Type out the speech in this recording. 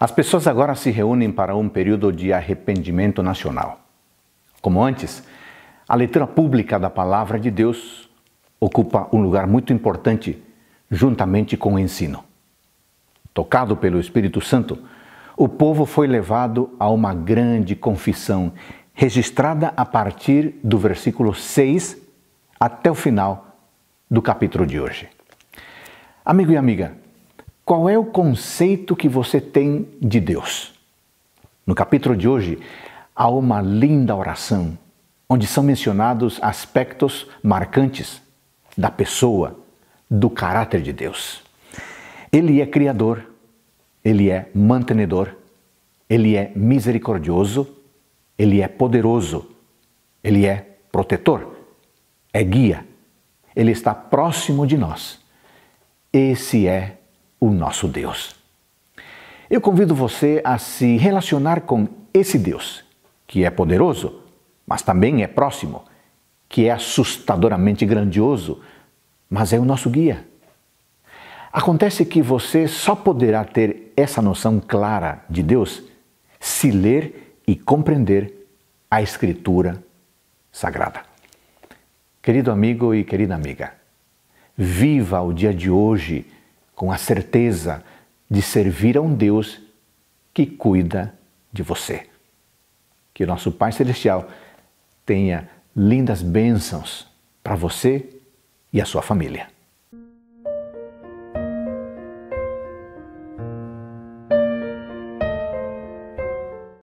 As pessoas agora se reúnem para um período de arrependimento nacional. Como antes, a leitura pública da Palavra de Deus ocupa um lugar muito importante juntamente com o ensino. Tocado pelo Espírito Santo, o povo foi levado a uma grande confissão, registrada a partir do versículo 6 até o final do capítulo de hoje. Amigo e amiga, qual é o conceito que você tem de Deus? No capítulo de hoje, há uma linda oração onde são mencionados aspectos marcantes da pessoa, do caráter de Deus. Ele é criador, ele é mantenedor, ele é misericordioso, ele é poderoso, ele é protetor, é guia, ele está próximo de nós. Esse é o nosso Deus. Eu convido você a se relacionar com esse Deus, que é poderoso, mas também é próximo, que é assustadoramente grandioso, mas é o nosso guia. Acontece que você só poderá ter essa noção clara de Deus se ler e compreender a Escritura Sagrada. Querido amigo e querida amiga, viva o dia de hoje com a certeza de servir a um Deus que cuida de você. Que o nosso Pai Celestial tenha lindas bênçãos para você e a sua família.